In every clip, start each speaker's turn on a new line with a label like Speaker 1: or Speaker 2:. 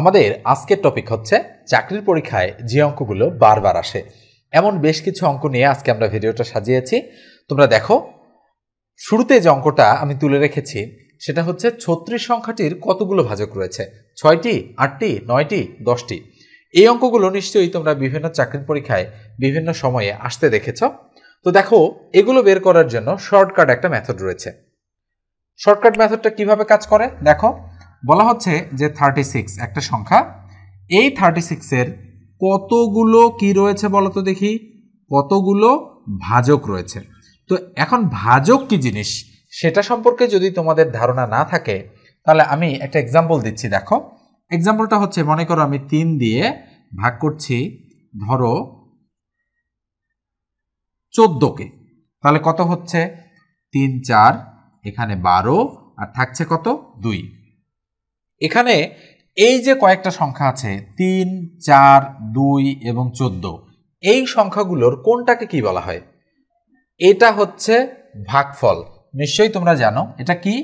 Speaker 1: আমাদের আজকের টপিক হচ্ছে চাকরির পরীক্ষায় যে অঙ্কগুলো বারবার আসে এমন বেশ কিছু অঙ্ক নিয়ে আজকে আমরা ভিডিওটা সাজিয়েছি তোমরা দেখো শুরুতে যে অঙ্কটা আমি তুলে রেখেছি সেটা হচ্ছে ছত্রিশ সংখ্যাটির কতগুলো ভাজক রয়েছে ছয়টি আটটি নয়টি দশটি এই অঙ্কগুলো নিশ্চয়ই তোমরা বিভিন্ন চাকরির পরীক্ষায় বিভিন্ন সময়ে আসতে দেখেছ তো দেখো এগুলো বের করার জন্য শর্টকাট একটা মেথড রয়েছে শর্টকাট মেথডটা কিভাবে কাজ করে দেখো বলা হচ্ছে যে থার্টি সিক্স একটা সংখ্যা এই থার্টি সিক্সের কতগুলো কি রয়েছে বলো তো দেখি কতগুলো ভাজক রয়েছে তো এখন ভাজক কি জিনিস সেটা সম্পর্কে যদি তোমাদের ধারণা না থাকে তাহলে আমি একটা এক্সাম্পল দিচ্ছি দেখো এক্সাম্পলটা হচ্ছে মনে করো আমি তিন দিয়ে ভাগ করছি ধরো চোদ্দোকে তাহলে কত হচ্ছে তিন চার এখানে বারো আর থাকছে কত দুই এখানে এই যে কয়েকটা সংখ্যা আছে তিন চার দুই এবং চোদ্দ এই সংখ্যাগুলোর কোনটাকে কি বলা হয় এটা হচ্ছে ভাগফল নিশ্চয়ই তোমরা জানো এটা কি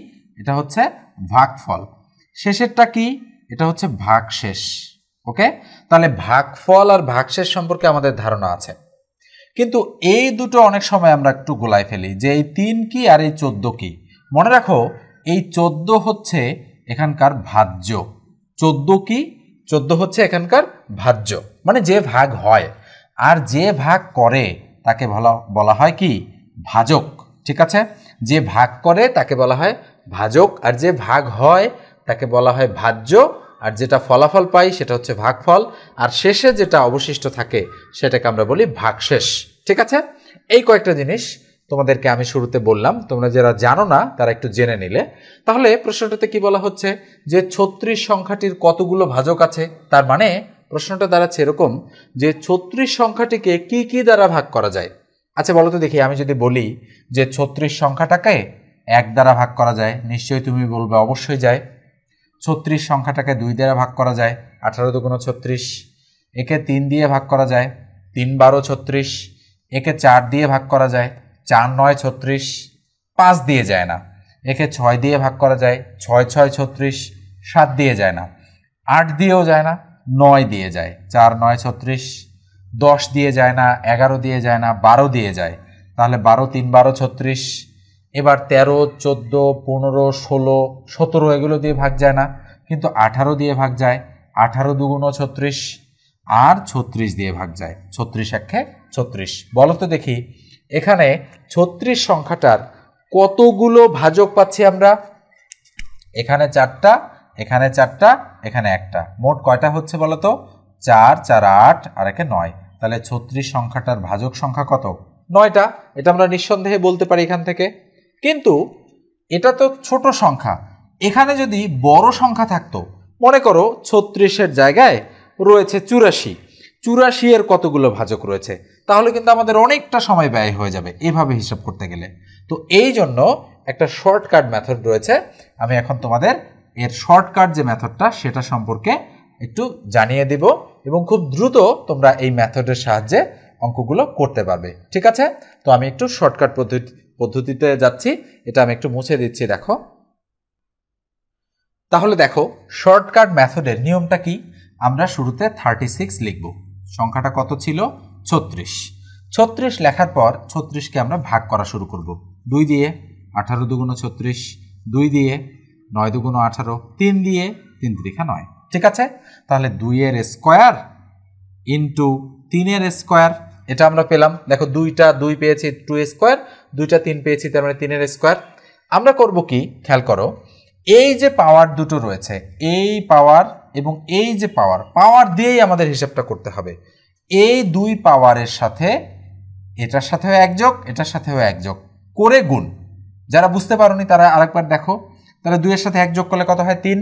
Speaker 1: এটা হচ্ছে ভাগফল শেষেরটা কি এটা হচ্ছে ভাগশেষ ওকে তাহলে ভাগফল আর ভাগশেষ সম্পর্কে আমাদের ধারণা আছে কিন্তু এই দুটো অনেক সময় আমরা একটু গোলায় ফেলি যে এই তিন কি আর এই চোদ্দ কি মনে রাখো এই চোদ্দ হচ্ছে এখানকার ভাজ্য চোদ্দ কি চোদ্দ হচ্ছে এখানকার ভাজ্য মানে যে ভাগ হয় আর যে ভাগ করে তাকে বলা বলা হয় কি ভাজক ঠিক আছে যে ভাগ করে তাকে বলা হয় ভাজক আর যে ভাগ হয় তাকে বলা হয় ভাজ্য আর যেটা ফলাফল পাই সেটা হচ্ছে ভাগফল আর শেষে যেটা অবশিষ্ট থাকে সেটাকে আমরা বলি ভাগশেষ ঠিক আছে এই কয়েকটা জিনিস তোমাদেরকে আমি শুরুতে বললাম তোমরা যারা জানো না তারা একটু জেনে নিলে তাহলে প্রশ্নটাতে কি বলা হচ্ছে যে ছত্রিশ সংখ্যাটির কতগুলো ভাজক আছে তার মানে প্রশ্নটা দাঁড়াচ্ছে এরকম যে ছত্রিশ সংখ্যাটিকে কি কি দ্বারা ভাগ করা যায় আচ্ছা বলো তো দেখি আমি যদি বলি যে ছত্রিশ সংখ্যাটাকে এক দ্বারা ভাগ করা যায় নিশ্চয়ই তুমি বলবে অবশ্যই যায় ছত্রিশ সংখ্যাটাকে দুই দ্বারা ভাগ করা যায় আঠারো দুগুণ ছত্রিশ একে তিন দিয়ে ভাগ করা যায় তিন বারো ছত্রিশ একে চার দিয়ে ভাগ করা যায় চার নয় ছত্রিশ পাঁচ দিয়ে যায় না একে ছয় দিয়ে ভাগ করা যায় ছয় ছয় ছত্রিশ সাত দিয়ে যায় না আট দিয়েও যায় না নয় দিয়ে যায় চার নয় ছত্রিশ দশ দিয়ে যায় না এগারো দিয়ে যায় না বারো দিয়ে যায় তাহলে বারো তিন বারো ছত্রিশ এবার তেরো চোদ্দো পনেরো ষোলো সতেরো এগুলো দিয়ে ভাগ যায় না কিন্তু আঠারো দিয়ে ভাগ যায় আঠারো দুগুণ ছত্রিশ আর ছত্রিশ দিয়ে ভাগ যায় ছত্রিশ একে ছত্রিশ বলো তো দেখি এখানে ছত্রিশ সংখ্যাটার কতগুলো ভাজক পাচ্ছি আমরা এখানে চারটা এখানে চারটা এখানে একটা মোট কয়টা হচ্ছে বলতো চার চার আট আর একে নয় তাহলে ছত্রিশ সংখ্যাটার ভাজক সংখ্যা কত নয়টা এটা আমরা নিঃসন্দেহে বলতে পারি এখান থেকে কিন্তু এটা তো ছোট সংখ্যা এখানে যদি বড় সংখ্যা থাকতো মনে করো ছত্রিশের জায়গায় রয়েছে চুরাশি চুরাশি এর কতগুলো ভাজক রয়েছে তাহলে কিন্তু আমাদের অনেকটা সময় ব্যয় হয়ে যাবে এভাবে হিসাব করতে গেলে তো এই জন্য একটা শর্টকাট মেথড রয়েছে আমি এখন তোমাদের এর শর্টকাট যে মেথডটা সেটা সম্পর্কে একটু জানিয়ে দিব এবং খুব দ্রুত তোমরা এই মেথডের সাহায্যে অঙ্কগুলো করতে পারবে ঠিক আছে তো আমি একটু শর্টকাট পদ্ধতি পদ্ধতিতে যাচ্ছি এটা আমি একটু মুছে দিচ্ছি দেখো তাহলে দেখো শর্টকাট মেথডের নিয়মটা কি আমরা শুরুতে থার্টি সিক্স লিখব সংখ্যাটা কত ছিল ছত্রিশ ছত্রিশ লেখার পর ছত্রিশকে আমরা ভাগ করা শুরু করব দুই দিয়ে আঠারো দুগুণ ছত্রিশ দুই দিয়ে নয় দুগুণ আঠারো তিন দিয়ে তিন ত্রিখা নয় ঠিক আছে তাহলে দুইয়ের স্কোয়ার ইন্টু তিনের স্কোয়ার এটা আমরা পেলাম দেখো দুইটা দুই পেয়েছি টু স্কোয়ার দুইটা তিন পেয়েছি তার মানে তিনের স্কোয়ার আমরা করব কি খেয়াল করো এই যে পাওয়ার দুটো রয়েছে এই পাওয়ার এবং এই যে পাওয়ার পাওয়ার দিয়েই আমাদের হিসাবটা করতে হবে এই দুই পাওয়ারের সাথে এটার সাথেও একযোগ এটার সাথেও একযোগ করে গুণ যারা বুঝতে পারোনি তারা আরেকবার দেখো তাহলে দুইয়ের সাথে একযোগ করলে কত হয় তিন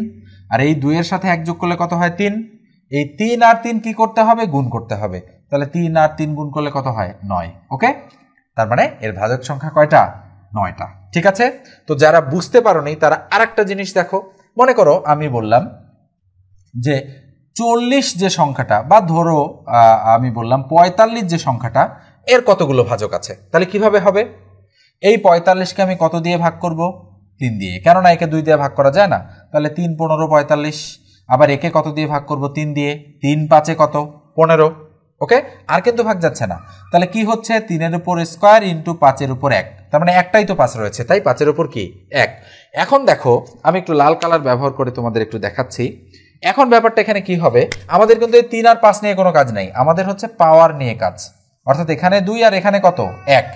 Speaker 1: আর এই দুইয়ের সাথে একযোগ করলে কত হয় তিন এই তিন আর তিন কি করতে হবে গুণ করতে হবে তাহলে তিন আর তিন গুণ করলে কত হয় নয় ওকে তার মানে এর ভাজক সংখ্যা কয়টা নয়টা ঠিক আছে তো যারা বুঝতে পারোনি তারা আরেকটা জিনিস দেখো মনে করো আমি বললাম যে চল্লিশ যে সংখ্যাটা বা ধরো আমি বললাম পঁয়তাল্লিশ যে সংখ্যাটা এর কতগুলো ভাজক আছে তাহলে কিভাবে হবে এই পঁয়তাল্লিশকে আমি কত দিয়ে ভাগ করব তিন দিয়ে কেননা একে দুই দিয়ে ভাগ করা যায় না তাহলে তিন পনেরো পঁয়তাল্লিশ আবার একে কত দিয়ে ভাগ করব তিন দিয়ে তিন পাঁচে কত পনেরো ওকে আর কিন্তু ভাগ যাচ্ছে না তাহলে কি হচ্ছে তিনের উপর স্কোয়ার ইন্টু পাঁচের উপর এক তার মানে একটাই তো পাঁচ রয়েছে তাই পাঁচের উপর কি এক এখন দেখো আমি একটু লাল কালার ব্যবহার করে তোমাদের একটু দেখাচ্ছি এখন ব্যাপারটা এখানে কি হবে আমাদের কিন্তু এই তিন আর পাঁচ নিয়ে কোনো কাজ নেই আমাদের হচ্ছে পাওয়ার নিয়ে কাজ অর্থাৎ এখানে দুই আর এখানে কত এক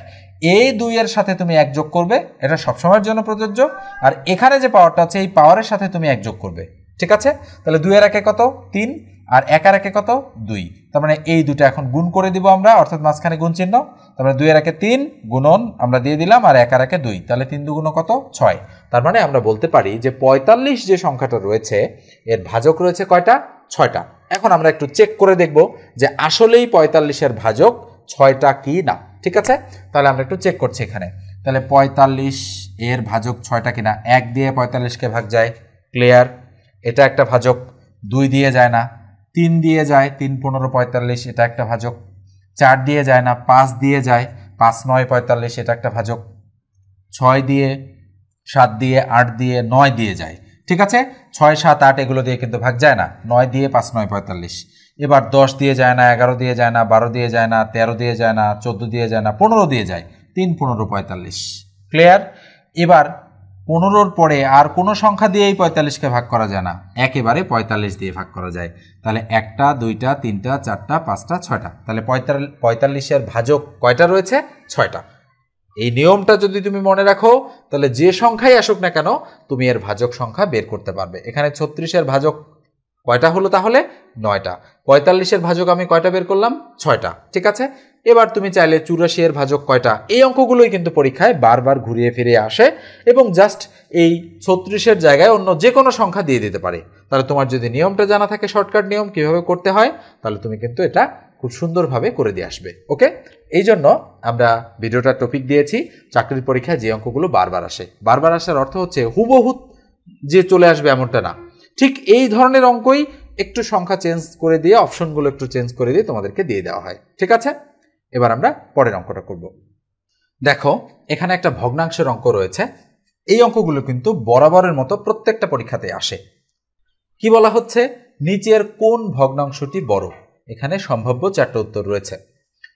Speaker 1: এই দুইয়ের সাথে তুমি এক যোগ করবে এটা সবসময়ের জন্য প্রযোজ্য আর এখানে যে পাওয়ারটা আছে এই পাওয়ারের সাথে তুমি এক যোগ করবে ঠিক আছে তাহলে দুই দুইয়ের একে কত তিন আর এক আর একে কত দুই তার মানে এই দুটো এখন গুণ করে দিব আমরা অর্থাৎ মাঝখানে গুণ চিহ্ন তার মানে দুই একে তিন গুণন আমরা দিয়ে দিলাম আর এক আর একে দুই তাহলে তিন দুগুণ কত ছয় তার মানে আমরা বলতে পারি যে পঁয়তাল্লিশ যে সংখ্যাটা রয়েছে এর ভাজক রয়েছে কয়টা ছয়টা এখন আমরা একটু চেক করে দেখব যে আসলেই পঁয়তাল্লিশের ভাজক ছয়টা কি না ঠিক আছে তাহলে আমরা একটু চেক করছি এখানে তাহলে পঁয়তাল্লিশ এর ভাজক ছয়টা কিনা এক দিয়ে পঁয়তাল্লিশকে ভাগ যায় ক্লিয়ার এটা একটা ভাজক দুই দিয়ে যায় না তিন দিয়ে যায় তিন পনেরো পঁয়তাল্লিশ এটা একটা ভাজক চার দিয়ে যায় না পাঁচ দিয়ে যায় পাঁচ নয় পঁয়তাল্লিশ এটা একটা ভাজক ছয় দিয়ে সাত দিয়ে আট দিয়ে নয় দিয়ে যায় ঠিক আছে ছয় সাত আট এগুলো দিয়ে কিন্তু ভাগ যায় না নয় দিয়ে পাঁচ নয় পঁয়তাল্লিশ এবার দশ দিয়ে যায় না এগারো দিয়ে যায় না বারো দিয়ে যায় না তেরো দিয়ে যায় না চোদ্দো দিয়ে যায় না পনেরো দিয়ে যায় তিন পনেরো পঁয়তাল্লিশ ক্লিয়ার এবার পনেরোর পরে আর কোনো সংখ্যা দিয়েই পঁয়তাল্লিশকে ভাগ করা যায় না একেবারে পঁয়তাল্লিশ দিয়ে ভাগ করা যায় তাহলে একটা দুইটা তিনটা চারটা পাঁচটা ছয়টা তাহলে পঁয়তাল্লিশের ভাজক কয়টা রয়েছে ছয়টা এই নিয়মটা যদি তুমি মনে রাখো তাহলে যে সংখ্যাই আসুক না কেন তুমি এর ভাজক সংখ্যা বের করতে পারবে এখানে ছত্রিশের ভাজক কয়টা হলো তাহলে নয়টা পঁয়তাল্লিশের ভাজক আমি কয়টা বের করলাম ছয়টা ঠিক আছে এবার তুমি চাইলে চুরাশি এর ভাজক কয়টা এই অঙ্কগুলোই কিন্তু পরীক্ষায় বারবার ঘুরিয়ে ফিরে আসে এবং জাস্ট এই ছত্রিশের জায়গায় অন্য যে কোনো সংখ্যা দিয়ে দিতে পারে তাহলে তোমার যদি নিয়মটা জানা থাকে শর্টকাট নিয়ম কিভাবে করতে হয় তাহলে তুমি কিন্তু এটা খুব সুন্দরভাবে করে দিয়ে আসবে ওকে এই জন্য আমরা ভিডিওটার টপিক দিয়েছি চাকরির পরীক্ষায় যে অঙ্কগুলো বারবার আসে বারবার আসার অর্থ হচ্ছে হুবহু যে চলে আসবে এমনটা না ঠিক এই ধরনের অঙ্কই একটু সংখ্যা চেঞ্জ করে দিয়ে অপশনগুলো একটু চেঞ্জ করে দিয়ে তোমাদেরকে দিয়ে দেওয়া হয় ঠিক আছে এবার আমরা পরের অঙ্কটা করব দেখো এখানে একটা ভগ্নাংশের অঙ্ক রয়েছে এই অঙ্কগুলো কিন্তু বরাবরের মতো প্রত্যেকটা পরীক্ষাতে আসে কি বলা হচ্ছে নিচের কোন ভগ্নাংশটি বড় এখানে সম্ভাব্য চারটে উত্তর রয়েছে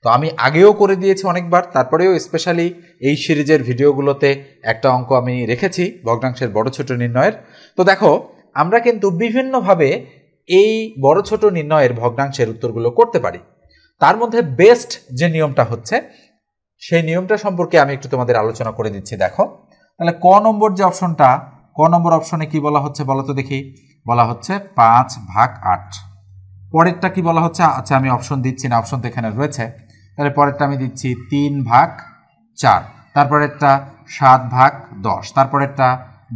Speaker 1: তো আমি আগেও করে দিয়েছি অনেকবার তারপরেও স্পেশালি এই সিরিজের ভিডিওগুলোতে একটা অঙ্ক আমি রেখেছি ভগ্নাংশের বড় ছোট নির্ণয়ের তো দেখো আমরা কিন্তু বিভিন্নভাবে এই বড় ছোট নির্ণয়ের ভগ্নাংশের উত্তরগুলো করতে পারি তার মধ্যে বেস্ট যে নিয়মটা হচ্ছে সেই নিয়মটা সম্পর্কে আমি একটু তোমাদের আলোচনা করে দিচ্ছি দেখো তাহলে ক নম্বর যে অপশনটা ক নম্বর অপশনে কি বলা হচ্ছে বলো তো দেখি বলা হচ্ছে পাঁচ ভাগ আট পরেরটা কি বলা হচ্ছে আচ্ছা আমি অপশন দিচ্ছি না অপশন তো এখানে রয়েছে তাহলে পরেরটা আমি দিচ্ছি তিন ভাগ চার তারপরেরটা সাত ভাগ দশ তারপরেরটা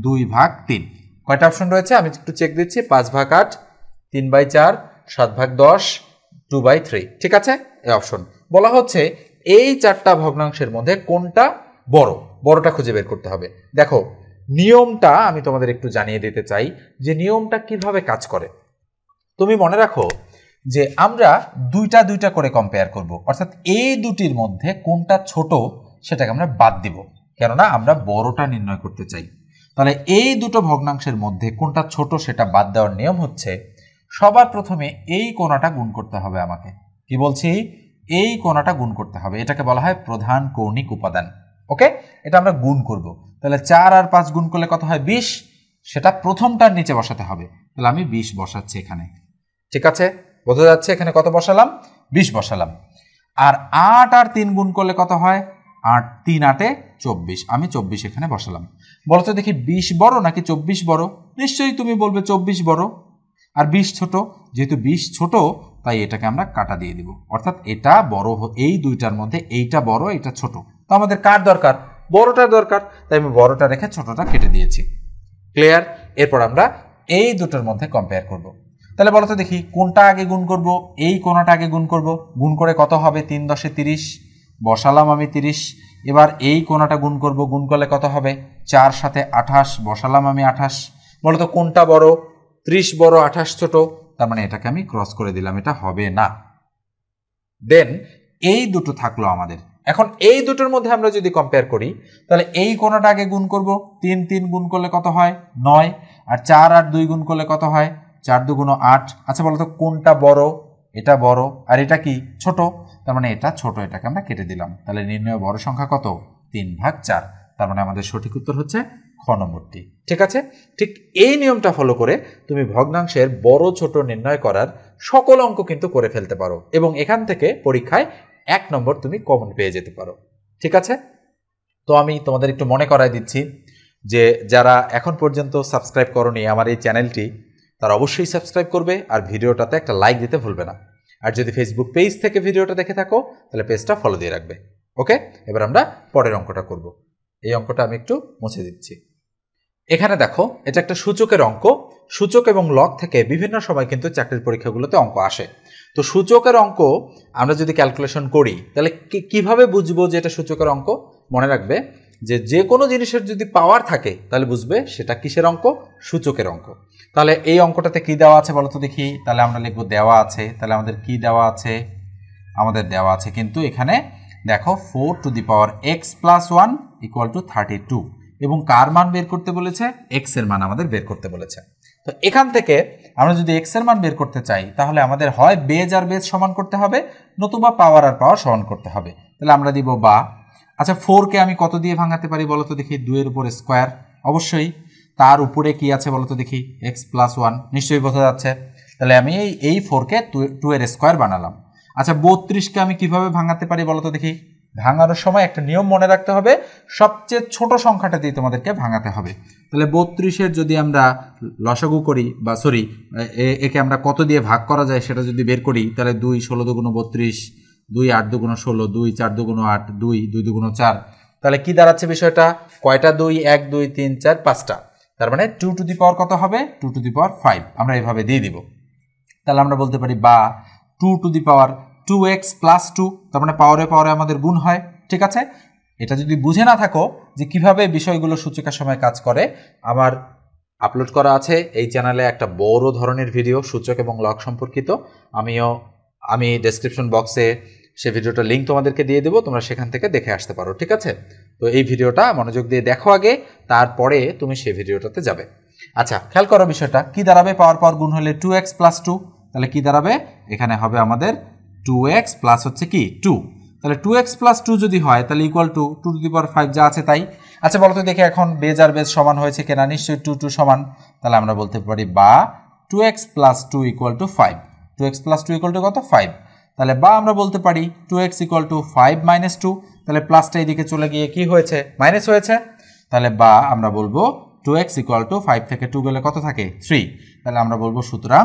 Speaker 1: দুই ভাগ তিন কয়টা অপশন রয়েছে আমি একটু চেক দিচ্ছি পাঁচ ভাগ আট তিন বাই চার সাত ভাগ দশ টু বাই থ্রি ঠিক আছে এই অপশন বলা হচ্ছে এই চারটা ভগ্নাংশের মধ্যে কোনটা বড় বড়টা খুঁজে বের করতে হবে দেখো নিয়মটা আমি তোমাদের একটু জানিয়ে দিতে চাই যে নিয়মটা কিভাবে কাজ করে তুমি মনে রাখো যে আমরা দুইটা দুইটা করে কম্পেয়ার করব অর্থাৎ এই দুটির মধ্যে কোনটা ছোট সেটাকে আমরা বাদ দিব কেননা আমরা বড়টা নির্ণয় করতে চাই তাহলে এই দুটো ভগ্নাংশের মধ্যে কোনটা ছোট সেটা বাদ দেওয়ার নিয়ম হচ্ছে সবার প্রথমে এই কোণাটা গুণ করতে হবে আমাকে কি বলছি এই কোণাটা গুণ করতে হবে এটাকে বলা হয় প্রধান কৌণিক উপাদান ওকে এটা আমরা গুণ করব তাহলে চার আর পাঁচ গুণ করলে কত হয় বিশ সেটা প্রথমটার নিচে বসাতে হবে তাহলে আমি বিশ বসাচ্ছি এখানে ঠিক আছে বোঝা যাচ্ছে এখানে কত বসালাম বিশ বসালাম আর আট আর তিন গুণ করলে কত হয় আট তিন আটে চব্বিশ আমি চব্বিশ এখানে বসালাম বলতো দেখি বিশ বড় নাকি চব্বিশ বড় নিশ্চয়ই তুমি বলবে চব্বিশ বড় আর বিশ ছোট যেহেতু বিশ ছোট তাই এটাকে আমরা কাটা দিয়ে দিব অর্থাৎ এটা বড় এই দুইটার মধ্যে এইটা বড় এটা ছোট তো আমাদের কার দরকার বড়টার দরকার তাই আমি বড়টা রেখে ছোটটা কেটে দিয়েছি ক্লিয়ার এরপর আমরা এই দুটোর মধ্যে কম্পেয়ার করবো তাহলে বলো তো দেখি কোনটা আগে গুণ করব এই কোনাটা আগে গুণ করব গুণ করে কত হবে তিন দশে তিরিশ বসালাম আমি তিরিশ এবার এই কোনাটা গুণ করব গুণ করলে কত হবে চার সাথে আঠাশ বসালাম আমি আঠাশ বলো তো কোনটা বড় ত্রিশ বড় আঠাশ ছোট তার মানে এটাকে আমি ক্রস করে দিলাম এটা হবে না দেন এই দুটো থাকলো আমাদের এখন এই দুটোর মধ্যে আমরা যদি কম্পেয়ার করি তাহলে এই কোনাটা আগে গুণ করব তিন তিন গুণ করলে কত হয় নয় আর চার আর দুই গুণ করলে কত হয় চার দুগুণো আট আচ্ছা বলতো কোনটা বড় এটা বড় আর এটা কি ছোট তার মানে এটা ছোট এটাকে আমরা কেটে দিলাম তাহলে নির্ণয় বড় সংখ্যা কত তিন ভাগ চার তার মানে আমাদের সঠিক উত্তর হচ্ছে খ নম্বরটি ঠিক আছে ঠিক এই নিয়মটা ফলো করে তুমি ভগ্নাংশের বড় ছোট নির্ণয় করার সকল অঙ্ক কিন্তু করে ফেলতে পারো এবং এখান থেকে পরীক্ষায় এক নম্বর তুমি কমন পেয়ে যেতে পারো ঠিক আছে তো আমি তোমাদের একটু মনে করাই দিচ্ছি যে যারা এখন পর্যন্ত সাবস্ক্রাইব করনি আমার এই চ্যানেলটি তারা অবশ্যই সাবস্ক্রাইব করবে আর ভিডিওটাতে একটা লাইক দিতে ভুলবে না আর যদি ফেসবুক পেজ থেকে ভিডিওটা দেখে থাকো তাহলে পেজটা ফলো দিয়ে রাখবে ওকে এবার আমরা পরের অঙ্কটা করব এই অঙ্কটা আমি একটু মুছে দিচ্ছি এখানে দেখো এটা একটা সূচকের অঙ্ক সূচক এবং লক থেকে বিভিন্ন সময় কিন্তু চাকরির পরীক্ষাগুলোতে অঙ্ক আসে তো সূচকের অঙ্ক আমরা যদি ক্যালকুলেশন করি তাহলে কিভাবে বুঝবো যে এটা সূচকের অঙ্ক মনে রাখবে যে যে কোনো জিনিসের যদি পাওয়ার থাকে তাহলে বুঝবে সেটা কিসের অঙ্ক সূচকের অঙ্ক তাহলে এই অঙ্কটাতে কি দেওয়া আছে বলতো দেখি তাহলে আমরা লিখবো দেওয়া আছে তাহলে আমাদের কি দেওয়া আছে আমাদের দেওয়া আছে কিন্তু এখানে দেখো four to the power x plus one equal to thirty two এবং কার মান বের করতে বলেছে এক্স এর মান আমাদের বের করতে বলেছে তো এখান থেকে আমরা যদি এক্স এর মান বের করতে চাই তাহলে আমাদের হয় বেজ আর বেজ সমান করতে হবে নতুবা পাওয়ার আর পাওয়ার সমান করতে হবে তাহলে আমরা দিব বা আচ্ছা ফোরকে আমি কত দিয়ে ভাঙাতে পারি বলতো দেখি দুয়ের উপর স্কোয়ার অবশ্যই তার উপরে কি আছে বলতো দেখি এক্স প্লাস ওয়ান নিশ্চয়ই বোঝা যাচ্ছে তাহলে আমি এই এই ফোরকে টু এর স্কোয়ার বানালাম আচ্ছা বত্রিশকে আমি কিভাবে ভাঙাতে পারি বলতো দেখি ভাঙানোর সময় একটা নিয়ম মনে রাখতে হবে সবচেয়ে ছোট সংখ্যাটা দিয়ে তোমাদেরকে ভাঙাতে হবে তাহলে বত্রিশের যদি আমরা লসাগু করি বা সরি একে আমরা কত দিয়ে ভাগ করা যায় সেটা যদি বের করি তাহলে দুই ষোলো দুগুণ বত্রিশ দুই আট দুগুণ ষোলো দুই চার দুগুণ আট দুই দুই দুগুণ চার তাহলে কি দাঁড়াচ্ছে বিষয়টা কয়টা দুই এক দুই তিন চার পাঁচটা তার মানে টু টু দি পাওয়ার কত হবে two to the power five আমরা এভাবে দিয়ে দিব তাহলে আমরা বলতে পারি বা two to the power two x plus two তার মানে পাওয়ারে পাওয়ারে আমাদের গুণ হয় ঠিক আছে এটা যদি বুঝে না থাকো যে কিভাবে বিষয়গুলো সূচিকার সময় কাজ করে আমার আপলোড করা আছে এই চ্যানেলে একটা বড় ধরনের ভিডিও সূচক এবং লক সম্পর্কিত আমিও আমি ডেসক্রিপশন বক্সে সে ভিডিওটা লিঙ্ক তোমাদেরকে দিয়ে দেবো তোমরা সেখান থেকে দেখে আসতে পারো ঠিক আছে তো এই ভিডিওটা মনোযোগ দিয়ে দেখো আগে তারপরে তুমি সেই ভিডিওটাতে যাবে আচ্ছা খেয়াল করো বিষয়টা কি দাঁড়াবে পাওয়ার পাওয়ার গুণ হলে টু এক্স প্লাস টু তাহলে কি দাঁড়াবে এখানে হবে আমাদের টু এক্স প্লাস হচ্ছে কি টু তাহলে টু এক্স প্লাস টু যদি হয় তাহলে equal to two to the power five যা আছে তাই আচ্ছা বলতো দেখে এখন বেজ আর বেজ সমান হয়েছে কেনা নিশ্চয়ই টু টু সমান তাহলে আমরা বলতে পারি বা two x plus two equal to five two x plus two equal to কত ফাইভ তাহলে বা আমরা বলতে পারি two x equal to five minus two তাহলে প্লাসটা এইদিকে চলে গিয়ে কি হয়েছে মাইনাস হয়েছে তাহলে বা আমরা বলবো two x equal to five থেকে টু গেলে কত থাকে থ্রি তাহলে আমরা বলবো সুতরাং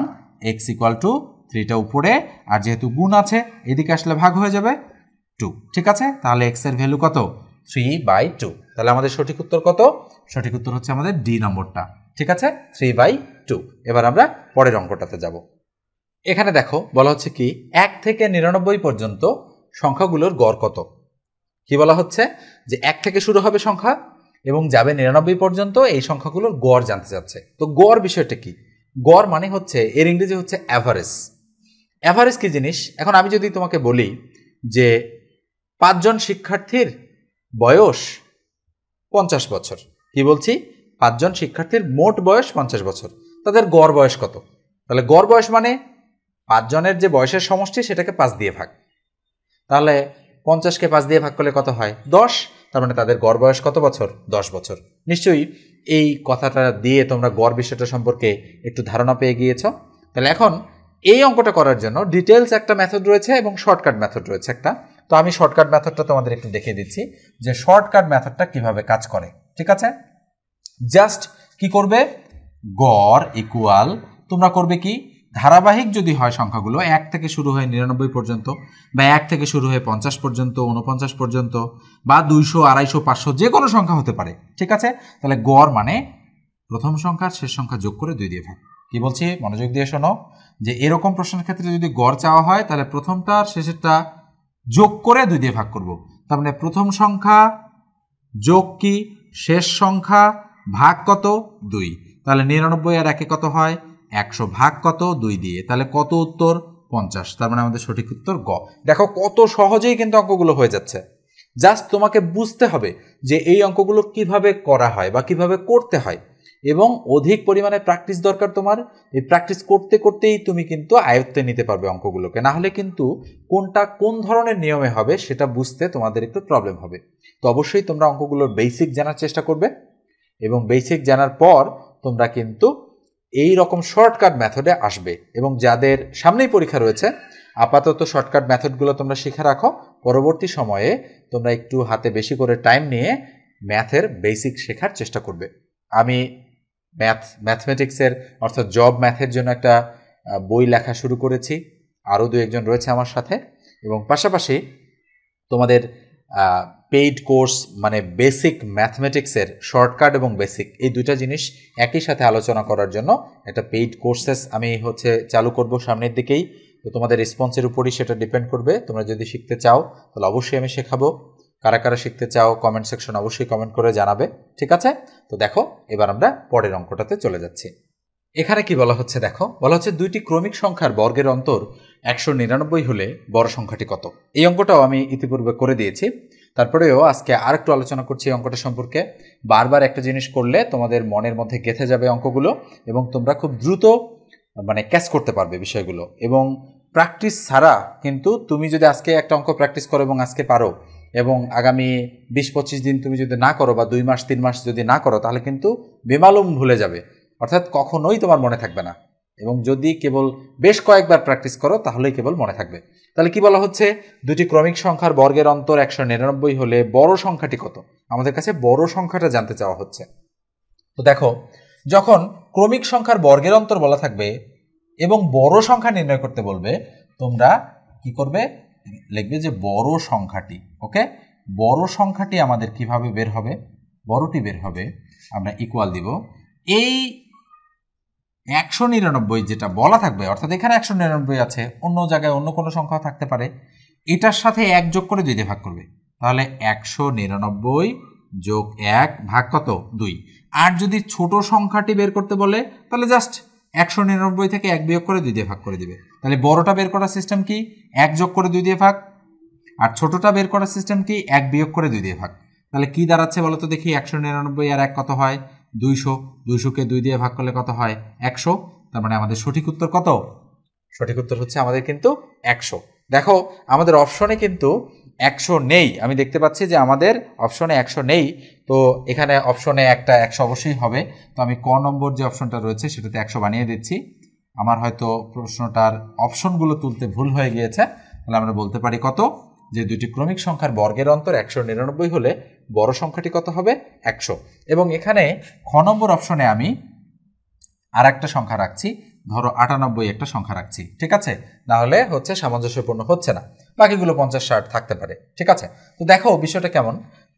Speaker 1: এক্স ইকুয়াল টু থ্রিটা উপরে আর যেহেতু গুণ আছে এদিকে আসলে ভাগ হয়ে যাবে টু ঠিক আছে তাহলে এক্স এর ভ্যালু কত থ্রি বাই টু তাহলে আমাদের সঠিক উত্তর কত সঠিক উত্তর হচ্ছে আমাদের ডি নম্বরটা ঠিক আছে থ্রি বাই টু এবার আমরা পরের অঙ্কটাতে যাবো এখানে দেখো বলা হচ্ছে কি এক থেকে নিরানব্বই পর্যন্ত সংখ্যাগুলোর গড় কত কি বলা হচ্ছে যে এক থেকে শুরু হবে সংখ্যা এবং যাবে নিরানব্বই পর্যন্ত এই সংখ্যাগুলোর গড় জানতে চাচ্ছে তো গড় বিষয়টা কি গড় মানে হচ্ছে এর ইংরেজি হচ্ছে অ্যাভারেজ অ্যাভারেজ কি জিনিস এখন আমি যদি তোমাকে বলি যে পাঁচজন শিক্ষার্থীর বয়স পঞ্চাশ বছর কি বলছি পাঁচজন শিক্ষার্থীর মোট বয়স পঞ্চাশ বছর তাদের গড় বয়স কত তাহলে গড় বয়স মানে পাঁচজনের যে বয়সের সমষ্টি সেটাকে পাঁচ দিয়ে ভাগ তাহলে পঞ্চাশকে পাঁচ দিয়ে ভাগ করলে কত হয় দশ তার মানে তাদের গড় বয়স কত বছর দশ বছর নিশ্চয়ই এই কথাটা দিয়ে তোমরা গড় বিষয়টা সম্পর্কে একটু ধারণা পেয়ে গিয়েছ তাহলে এখন এই অঙ্কটা করার জন্য ডিটেলস একটা মেথড রয়েছে এবং শর্টকাট মেথড রয়েছে একটা তো আমি শর্টকাট মেথডটা তোমাদের একটু দেখিয়ে দিচ্ছি যে শর্টকাট মেথডটা কিভাবে কাজ করে ঠিক আছে জাস্ট কি করবে গড় ইকুয়াল তোমরা করবে কি ধারাবাহিক যদি হয় সংখ্যাগুলো এক থেকে শুরু হয়ে নিরানব্বই পর্যন্ত বা এক থেকে শুরু হয়ে পঞ্চাশ পর্যন্ত উনপঞ্চাশ পর্যন্ত বা দুইশো আড়াইশো পাঁচশো যে কোনো সংখ্যা হতে পারে ঠিক আছে তাহলে গড় মানে প্রথম সংখ্যা শেষ সংখ্যা যোগ করে দুই দিয়ে ভাগ কি বলছি মনোযোগ দিয়ে শোনো যে এরকম প্রশ্নের ক্ষেত্রে যদি গড় চাওয়া হয় তাহলে প্রথমটা শেষেরটা যোগ করে দুই দিয়ে ভাগ করব তার মানে প্রথম সংখ্যা যোগ কি শেষ সংখ্যা ভাগ কত দুই তাহলে নিরানব্বই আর একে কত হয় একশো ভাগ কত দুই দিয়ে তাহলে কত উত্তর পঞ্চাশ তার মানে আমাদের সঠিক উত্তর গ দেখো কত সহজেই কিন্তু অঙ্কগুলো হয়ে যাচ্ছে জাস্ট তোমাকে বুঝতে হবে যে এই অঙ্কগুলো কিভাবে করা হয় বা কিভাবে করতে হয় এবং অধিক পরিমাণে প্র্যাকটিস দরকার তোমার এই প্র্যাকটিস করতে করতেই তুমি কিন্তু আয়ত্তে নিতে পারবে অঙ্কগুলোকে না হলে কিন্তু কোনটা কোন ধরনের নিয়মে হবে সেটা বুঝতে তোমাদের একটু প্রবলেম হবে তো অবশ্যই তোমরা অঙ্কগুলোর বেসিক জানার চেষ্টা করবে এবং বেসিক জানার পর তোমরা কিন্তু এই রকম শর্টকাট মেথডে আসবে এবং যাদের সামনেই পরীক্ষা রয়েছে আপাতত শর্টকাট মেথডগুলো তোমরা শিখে রাখো পরবর্তী সময়ে তোমরা একটু হাতে বেশি করে টাইম নিয়ে ম্যাথের বেসিক শেখার চেষ্টা করবে আমি ম্যাথ ম্যাথমেটিক্সের অর্থাৎ জব ম্যাথের জন্য একটা বই লেখা শুরু করেছি আরও দু একজন রয়েছে আমার সাথে এবং পাশাপাশি তোমাদের পেইড কোর্স মানে বেসিক ম্যাথমেটিক্সের শর্টকাট এবং বেসিক এই দুইটা জিনিস একই সাথে আলোচনা করার জন্য একটা পেইড কোর্সেস আমি হচ্ছে চালু করব সামনের দিকেই তো তোমাদের রেসপন্সের উপরই সেটা ডিপেন্ড করবে তোমরা যদি শিখতে চাও তাহলে অবশ্যই আমি শেখাবো কারা কারা শিখতে চাও কমেন্ট সেকশন অবশ্যই কমেন্ট করে জানাবে ঠিক আছে তো দেখো এবার আমরা পরের অঙ্কটাতে চলে যাচ্ছি এখানে কি বলা হচ্ছে দেখো বলা হচ্ছে দুইটি ক্রমিক সংখ্যার বর্গের অন্তর একশো নিরানব্বই হলে বড় সংখ্যাটি কত এই অঙ্কটাও আমি ইতিপূর্বে করে দিয়েছি তারপরেও আজকে আর একটু আলোচনা করছি এই অঙ্কটা সম্পর্কে বারবার একটা জিনিস করলে তোমাদের মনের মধ্যে গেঁথে যাবে অঙ্কগুলো এবং তোমরা খুব দ্রুত মানে ক্যাচ করতে পারবে বিষয়গুলো এবং প্র্যাকটিস ছাড়া কিন্তু তুমি যদি আজকে একটা অঙ্ক প্র্যাকটিস করো এবং আজকে পারো এবং আগামী বিশ পঁচিশ দিন তুমি যদি না করো বা দুই মাস তিন মাস যদি না করো তাহলে কিন্তু বেমালুম ভুলে যাবে অর্থাৎ কখনোই তোমার মনে থাকবে না এবং যদি কেবল বেশ কয়েকবার প্র্যাকটিস করো তাহলেই কেবল মনে থাকবে তাহলে কি বলা হচ্ছে দুটি ক্রমিক সংখ্যার বর্গের অন্তর একশো নিরানব্বই হলে বড় সংখ্যাটি কত আমাদের কাছে বড় সংখ্যাটা জানতে চাওয়া হচ্ছে তো দেখো যখন ক্রমিক সংখ্যার বর্গের অন্তর বলা থাকবে এবং বড় সংখ্যা নির্ণয় করতে বলবে তোমরা কি করবে লিখবে যে বড় সংখ্যাটি ওকে বড় সংখ্যাটি আমাদের কিভাবে বের হবে বড়টি বের হবে আমরা ইকুয়াল দিব এই একশো নিরানব্বই যেটা বলা থাকবে অর্থাৎ এখানে একশো নিরানব্বই আছে অন্য জায়গায় অন্য কোনো সংখ্যা থাকতে পারে এটার সাথে এক যোগ করে দুইতে ভাগ করবে তাহলে একশো নিরানব্বই যোগ এক ভাগ কত দুই আর যদি ছোট সংখ্যাটি বের করতে বলে তাহলে জাস্ট একশো নিরানব্বই থেকে এক বিয়োগ করে দুই দিয়ে ভাগ করে দিবে তাহলে বড়টা বের করার সিস্টেম কি এক যোগ করে দুই দিয়ে ভাগ আর ছোটটা বের করার সিস্টেম কি এক বিয়োগ করে দুই দিয়ে ভাগ তাহলে কি দাঁড়াচ্ছে বলো তো দেখি একশো নিরানব্বই আর এক কত হয় দুইশো দুইশোকে দুই দিয়ে ভাগ করলে কত হয় একশো তার মানে আমাদের সঠিক উত্তর কত সঠিক উত্তর হচ্ছে আমাদের কিন্তু একশো দেখো আমাদের অপশনে কিন্তু একশো নেই আমি দেখতে পাচ্ছি যে আমাদের অপশনে একশো নেই তো এখানে অপশনে একটা একশো অবশ্যই হবে তো আমি ক নম্বর যে অপশনটা রয়েছে সেটাতে একশো বানিয়ে দিচ্ছি আমার হয়তো প্রশ্নটার অপশনগুলো তুলতে ভুল হয়ে গিয়েছে তাহলে আমরা বলতে পারি কত যে দুটি ক্রমিক সংখ্যার বর্গের অন্তর একশো নিরানব্বই হলে বড় সংখ্যাটি কত হবে একশো এবং এখানে খ নম্বর অপশনে আমি আর একটা সংখ্যা রাখছি ধরো আটানব্বই একটা সংখ্যা রাখছি ঠিক আছে নাহলে হচ্ছে সামঞ্জস্যপূর্ণ হচ্ছে না বাকিগুলো পঞ্চাশ ষাট থাকতে পারে ঠিক আছে তো দেখো বিষয়টা কেমন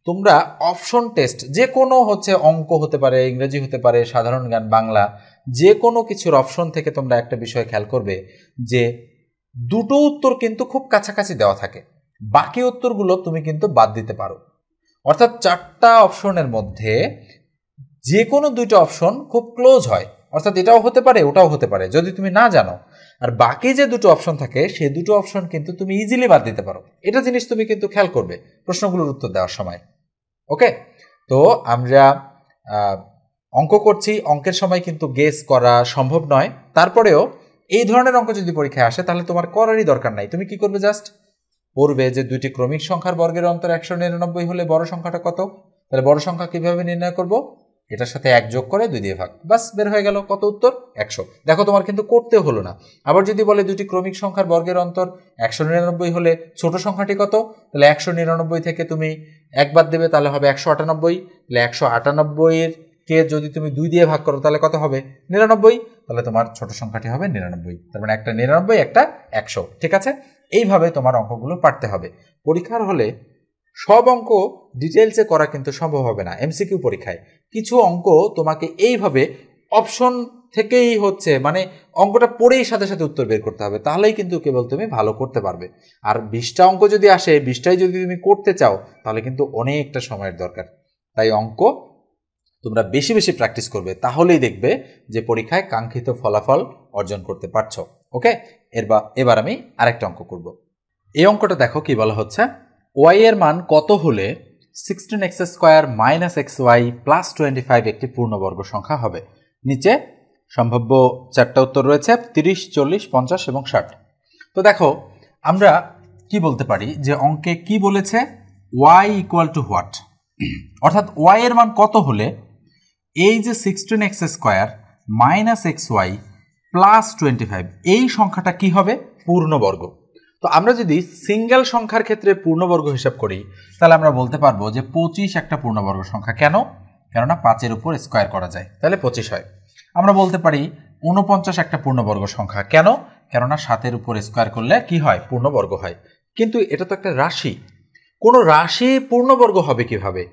Speaker 1: তোমরা অপশন টেস্ট যে কোনো হচ্ছে অঙ্ক হতে পারে ইংরেজি হতে পারে সাধারণ জ্ঞান বাংলা যে কোনো কিছুর অপশন থেকে তোমরা একটা বিষয় খেয়াল করবে যে দুটো উত্তর কিন্তু খুব কাছাকাছি দেওয়া থাকে বাকি উত্তরগুলো তুমি কিন্তু বাদ দিতে পারো অর্থাৎ চারটা অপশনের মধ্যে যে কোনো দুইটা অপশন খুব ক্লোজ হয় অর্থাৎ এটাও হতে পারে ওটাও হতে পারে যদি তুমি না জানো আর বাকি যে দুটো অপশন থাকে সে দুটো অপশন কিন্তু তুমি ইজিলি বাদ দিতে পারো এটা জিনিস তুমি কিন্তু খেয়াল করবে প্রশ্নগুলোর উত্তর দেওয়ার সময় ওকে তো আমরা অঙ্ক করছি অঙ্কের সময় কিন্তু গেস করা সম্ভব নয় তারপরেও এই ধরনের অঙ্ক যদি পরীক্ষায় আসে তাহলে তোমার করারই দরকার নাই তুমি কি করবে জাস্ট পূর্বে যে দুইটি ক্রমিক সংখ্যার বর্গের অন্তর একশো নিরানব্বই হলে বড় সংখ্যাটা কত তাহলে বড় সংখ্যা কিভাবে নির্ণয় করব এটার সাথে এক যোগ করে দুই দিয়ে ভাগ বাস বের হয়ে গেল কত উত্তর একশো দেখো তোমার কিন্তু করতে হলো না আবার যদি বলে দুটি ক্রমিক সংখ্যার বর্গের অন্তর একশো নিরানব্বই হলে ছোট সংখ্যাটি কত তাহলে একশো নিরানব্বই থেকে তুমি একবার দেবে তাহলে হবে একশো আটানব্বই তাহলে একশো আটানব্বইয়ের কে যদি তুমি দুই দিয়ে ভাগ করো তাহলে কত হবে নিরানব্বই তাহলে তোমার ছোট সংখ্যাটি হবে নিরানব্বই তার মানে একটা নিরানব্বই একটা একশো ঠিক আছে এইভাবে তোমার অঙ্কগুলো পারতে হবে পরীক্ষার হলে সব অঙ্ক ডিটেলসে করা কিন্তু সম্ভব হবে না এমসিকিউ পরীক্ষায় কিছু অঙ্ক তোমাকে এইভাবে অপশন থেকেই হচ্ছে মানে অঙ্কটা পড়েই সাথে সাথে উত্তর বের করতে হবে তাহলেই কিন্তু কেবল তুমি ভালো করতে পারবে আর বিশটা অঙ্ক যদি আসে বিশটাই যদি তুমি করতে চাও তাহলে কিন্তু অনেকটা সময়ের দরকার তাই অঙ্ক তোমরা বেশি বেশি প্র্যাকটিস করবে তাহলেই দেখবে যে পরীক্ষায় কাঙ্ক্ষিত ফলাফল অর্জন করতে পারছো ওকে এর বা এবার আমি আরেকটা অঙ্ক করব এই অঙ্কটা দেখো কি বলা হচ্ছে ওয়াই এর মান কত হলে sixteen x square minus x y plus twenty five একটি পূর্ণবর্গ সংখ্যা হবে নিচে সম্ভাব্য চারটা উত্তর রয়েছে তিরিশ চল্লিশ পঞ্চাশ এবং ষাট তো দেখো আমরা কি বলতে পারি যে অঙ্কে কি বলেছে ওয়াই ইকুয়াল টু হোয়াট অর্থাৎ ওয়াই এর মান কত হলে এই যে sixteen x square minus x y plus twenty five এই সংখ্যাটা কি হবে পূর্ণবর্গ তো আমরা যদি সিঙ্গেল সংখ্যার ক্ষেত্রে পূর্ণবর্গ হিসাব করি তাহলে আমরা বলতে পারবো যে পঁচিশ একটা পূর্ণবর্গ সংখ্যা কেন কেননা পাঁচের উপর স্কোয়ার করা যায় তাহলে পঁচিশ হয় আমরা বলতে পারি উনপঞ্চাশ একটা পূর্ণবর্গ সংখ্যা কেন কেননা সাতের উপর স্কোয়ার করলে কি হয় পূর্ণবর্গ হয় কিন্তু এটা তো একটা রাশি কোনো রাশি পূর্ণবর্গ হবে কিভাবে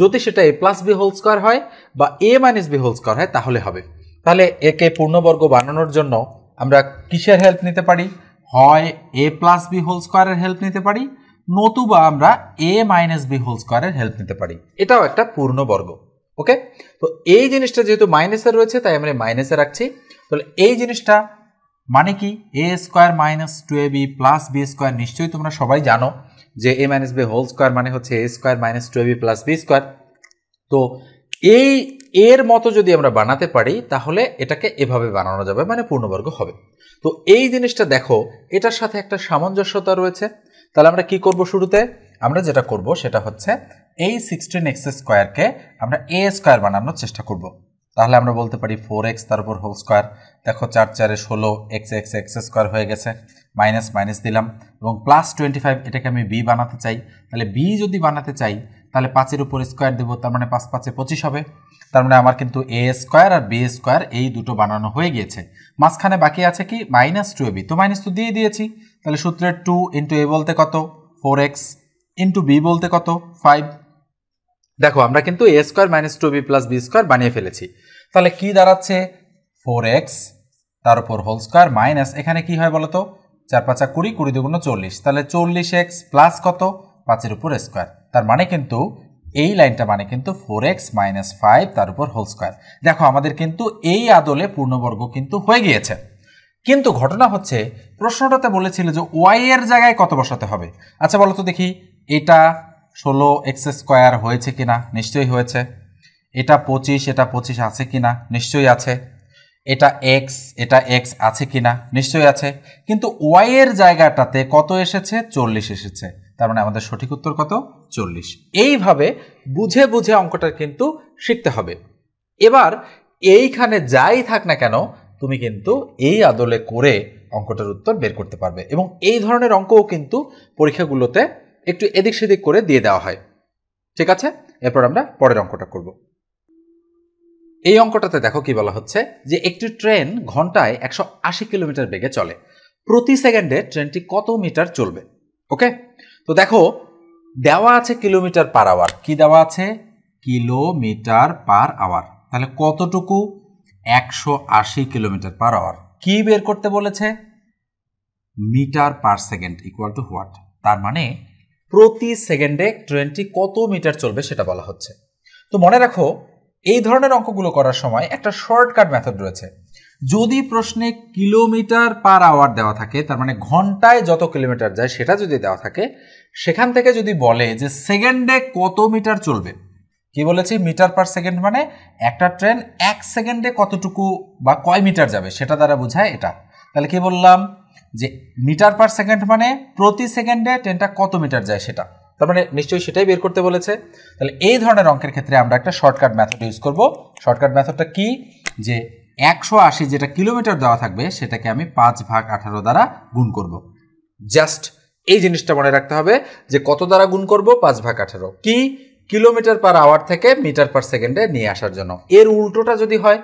Speaker 1: যদি সেটা a plus b whole square হয় বা a minus b whole square হয় তাহলে হবে তাহলে একে পূর্ণবর্গ বানানোর জন্য আমরা কিসের হেল্প নিতে পারি হয় এ প্লাস বি হোল স্কোয়ারের হেল্প নিতে পারি নতুবা আমরা এ মাইনাস বি হোল স্কোয়ারের হেল্প নিতে পারি এটাও একটা পূর্ণবর্গ ওকে তো এই জিনিসটা যেহেতু মাইনাসে রয়েছে তাই আমরা মাইনাসে রাখছি তাহলে এই জিনিসটা মানে কি a square minus two a b plus b square নিশ্চয়ই তোমরা সবাই জানো যে a minus b whole square মানে হচ্ছে a square minus two a b plus b square তো এই এর মতো যদি আমরা বানাতে পারি তাহলে এটাকে এভাবে বানানো যাবে মানে পূর্ণবর্গ হবে তো এই জিনিসটা দেখো এটার সাথে একটা সামঞ্জস্যতা রয়েছে তাহলে আমরা কি করব শুরুতে আমরা যেটা করব সেটা হচ্ছে এই সিক্সটিন এক্স স্কোয়ারকে আমরা এ স্কোয়ার বানানোর চেষ্টা করব তাহলে আমরা বলতে পারি ফোর এক্স তার উপর হোল স্কোয়ার দেখো চার চারে ষোলো এক্স এক্স এক্স স্কোয়ার হয়ে গেছে মাইনাস মাইনাস দিলাম এবং প্লাস টোয়েন্টি ফাইভ এটাকে আমি বি বানাতে চাই তাহলে বি যদি বানাতে চাই তাহলে পাঁচের উপর স্কোয়ার দেবো তার মানে পাঁচ পাঁচে পঁচিশ হবে তার মানে আমার কিন্তু এ স্কোয়ার আর বি স্কোয়ার এই দুটো বানানো হয়ে গিয়েছে মাঝখানে বাকি আছে কি মাইনাস টু এবি তো মাইনাস তো দিয়ে দিয়েছি তাহলে সূত্রের টু ইন্টু এ বলতে কত ফোর এক্স ইন্টু বি বলতে কত ফাইভ দেখো আমরা কিন্তু a square minus two b plus b square বানিয়ে ফেলেছি তাহলে কি দাঁড়াচ্ছে ফোর এক্স তার উপর হোল স্কোয়ার মাইনাস এখানে কি হয় বলতো চার পাঁচা কুড়ি কুড়ি দুগুণ চল্লিশ তাহলে চল্লিশ এক্স প্লাস কত পাঁচের উপর স্কোয়ার তার মানে কিন্তু এই লাইনটা মানে কিন্তু ফোর এক্স মাইনাস ফাইভ তার উপর হোল স্কোয়ার দেখো আমাদের কিন্তু এই আদলে পূর্ণবর্গ কিন্তু হয়ে গিয়েছে কিন্তু ঘটনা হচ্ছে প্রশ্নটাতে বলেছিল যে ওয়াই এর জায়গায় কত বসাতে হবে আচ্ছা বলো তো দেখি এটা ষোলো এক্স স্কোয়ার হয়েছে কিনা নিশ্চয়ই হয়েছে এটা পঁচিশ এটা পঁচিশ আছে কিনা নিশ্চয়ই আছে এটা এক্স এটা এক্স আছে কিনা নিশ্চয়ই আছে কিন্তু ওয়াই এর জায়গাটাতে কত এসেছে চল্লিশ এসেছে তার মানে আমাদের সঠিক উত্তর কত চল্লিশ এইভাবে বুঝে বুঝে অঙ্কটা কিন্তু শিখতে হবে এবার এইখানে যাই থাক না কেন তুমি কিন্তু এই আদলে করে অঙ্কটার উত্তর বের করতে পারবে এবং এই ধরনের অঙ্কও কিন্তু পরীক্ষাগুলোতে একটু এদিক সেদিক করে দিয়ে দেওয়া হয় ঠিক আছে এরপর আমরা পরের অঙ্কটা করব এই অঙ্কটাতে দেখো কি বলা হচ্ছে যে একটি ট্রেন ঘন্টায় একশো আশি কিলোমিটার বেগে চলে প্রতি সেকেন্ডে ট্রেনটি কত মিটার চলবে ওকে তো দেখো দেওয়া আছে কিলোমিটার পার আওয়ার কি দেওয়া আছে কিলোমিটার পার আওয়ার তাহলে কতটুকু একশো আশি কিলোমিটার পার আওয়ার কি বের করতে বলেছে metre per second equal to what তার মানে প্রতি সেকেন্ডে ট্রেনটি কত মিটার চলবে সেটা বলা হচ্ছে তো মনে রাখো এই ধরনের অঙ্কগুলো করার সময় একটা শর্টকাট মেথড রয়েছে যদি প্রশ্নে কিলোমিটার পার আওয়ার দেওয়া থাকে তার মানে ঘন্টায় যত কিলোমিটার যায় সেটা যদি দেওয়া থাকে সেখান থেকে যদি বলে যে সেকেন্ডে কত মিটার চলবে কি বলেছি মিটার পার সেকেন্ড মানে একটা ট্রেন এক সেকেন্ডে কতটুকু বা কয় মিটার যাবে সেটা দ্বারা বোঝায় এটা তাহলে কি বললাম যে মিটার পার সেকেন্ড মানে প্রতি সেকেন্ডে ট্রেনটা কত মিটার যায় সেটা তার মানে নিশ্চয়ই সেটাই বের করতে বলেছে তাহলে এই ধরনের অঙ্কের ক্ষেত্রে আমরা একটা শর্টকাট মেথড ইউজ করব শর্টকাট মেথডটা কি যে একশো আশি যেটা কিলোমিটার দেওয়া থাকবে সেটাকে আমি পাঁচ ভাগ আঠারো দ্বারা গুণ করব। জাস্ট এই জিনিসটা মনে রাখতে হবে যে কত দ্বারা গুণ করব পাঁচ ভাগ আঠারো কি কিলোমিটার পার আওয়ার থেকে মিটার পার সেকেন্ডে নিয়ে আসার জন্য এর উল্টোটা যদি হয়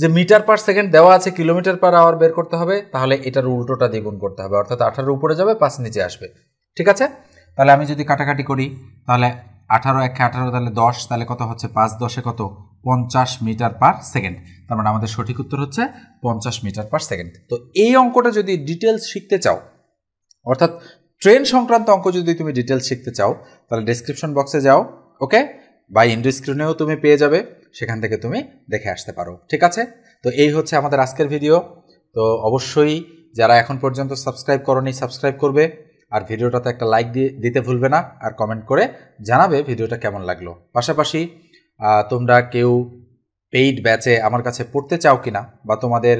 Speaker 1: যে মিটার পার সেকেন্ড দেওয়া আছে কিলোমিটার পার আওয়ার বের করতে হবে তাহলে এটার উল্টোটা দিয়ে গুণ করতে হবে অর্থাৎ আঠারো উপরে যাবে পাঁচ নিচে আসবে ঠিক আছে তাহলে আমি যদি কাটাকাটি করি তাহলে আঠারো একে আঠারো তাহলে দশ তাহলে কত হচ্ছে পাঁচ দশে কত পঞ্চাশ মিটার পার সেকেন্ড তার মানে আমাদের সঠিক উত্তর হচ্ছে পঞ্চাশ মিটার পার সেকেন্ড তো এই অঙ্কটা যদি ডিটেলস শিখতে চাও অর্থাৎ ট্রেন সংক্রান্ত অঙ্ক যদি তুমি ডিটেলস শিখতে চাও তাহলে ডিসক্রিপশন বক্সে যাও ওকে বা ইন্ডো স্ক্রিনেও তুমি পেয়ে যাবে সেখান থেকে তুমি দেখে আসতে পারো ঠিক আছে তো এই হচ্ছে আমাদের আজকের ভিডিও তো অবশ্যই যারা এখন পর্যন্ত সাবস্ক্রাইব করনি সাবস্ক্রাইব করবে আর ভিডিওটাতে একটা লাইক দিয়ে দিতে ভুলবে না আর কমেন্ট করে জানাবে ভিডিওটা কেমন লাগলো পাশাপাশি তোমরা কেউ পেইড ব্যাচে আমার কাছে পড়তে চাও কিনা বা তোমাদের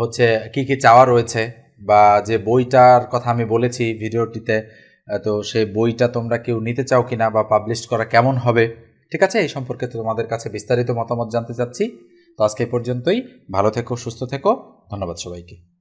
Speaker 1: হচ্ছে কি কি চাওয়া রয়েছে বা যে বইটার কথা আমি বলেছি ভিডিওটিতে তো সেই বইটা তোমরা কেউ নিতে চাও কিনা বা পাবলিশ করা কেমন হবে ঠিক আছে এই সম্পর্কে তোমাদের কাছে বিস্তারিত মতামত জানতে চাচ্ছি তো আজকে পর্যন্তই ভালো থেকো সুস্থ থেকো ধন্যবাদ সবাইকে